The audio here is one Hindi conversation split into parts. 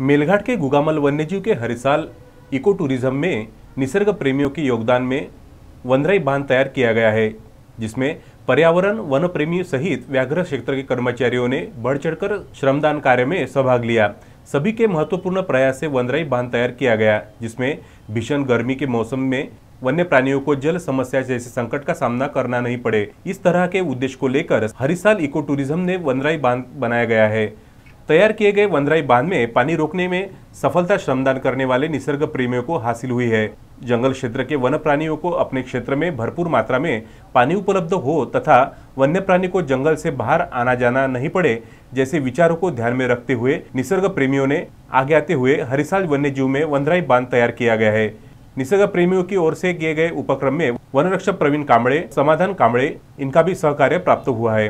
मेलघाट के गुगामल वन्यजीव के हर साल इको टूरिज्म में निसर्ग प्रेमियों के योगदान में वंदराई बांध तैयार किया गया है जिसमें पर्यावरण वन प्रेमियों सहित व्याघ्र क्षेत्र के कर्मचारियों ने बढ़ चढ़कर श्रमदान कार्य में सहभाग लिया सभी के महत्वपूर्ण प्रयास से वंदराई बांध तैयार किया गया जिसमें भीषण गर्मी के मौसम में वन्य प्राणियों को जल समस्या जैसे संकट का सामना करना नहीं पड़े इस तरह के उद्देश्य को लेकर हरिसाल इको टूरिज्म ने वंदराई बांध बनाया गया है तैयार किए गए वंदराई बांध में पानी रोकने में सफलता श्रमदान करने वाले निसर्ग प्रेमियों को हासिल हुई है जंगल क्षेत्र के वन प्राणियों को अपने क्षेत्र में भरपूर मात्रा में पानी उपलब्ध हो तथा वन्य प्राणी को जंगल से बाहर आना जाना नहीं पड़े जैसे विचारों को ध्यान में रखते हुए निसर्ग प्रेमियों ने आगे आते हुए हरिसाल वन्य जीव में वंदराई बांध तैयार किया गया है निसर्ग प्रेमियों की ओर से किए गए उपक्रम में वन रक्षक प्रवीण कामड़े समाधान कामड़े इनका भी सहकार्य प्राप्त हुआ है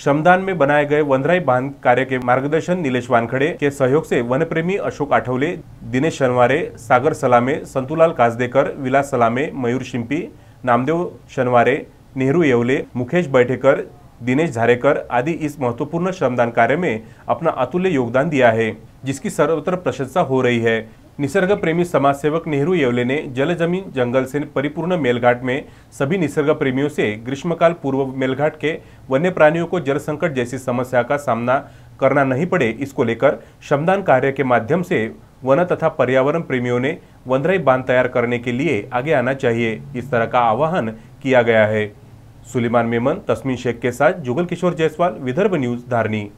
श्रमदान में बनाए गए वनराई बांध कार्य के मार्गदर्शन नीलेष वानखड़े के सहयोग से वन प्रेमी अशोक आठवले दिनेश शनवारे सागर सलामे संतुलाल काजदेकर विलास सलामे मयूर शिंपी नामदेव शनवारे नेहरू येवले मुकेश बैठेकर दिनेश झारेकर आदि इस महत्वपूर्ण श्रमदान कार्य में अपना अतुल्य योगदान दिया है जिसकी सर्वत्र प्रशंसा हो रही है निसर्ग प्रेमी समाज सेवक नेहरू येवले ने जल जमीन जंगल से परिपूर्ण मेलघाट में सभी निसर्ग प्रेमियों से ग्रीष्मकाल पूर्व मेलघाट के वन्य प्राणियों को जल संकट जैसी समस्या का सामना करना नहीं पड़े इसको लेकर श्रमदान कार्य के माध्यम से वन तथा पर्यावरण प्रेमियों ने वंदराई बांध तैयार करने के लिए आगे आना चाहिए इस तरह का आह्वान किया गया है सुलेमान मेमन तस्मीन शेख के साथ जुगल किशोर जायसवाल विदर्भ न्यूज़ धारणी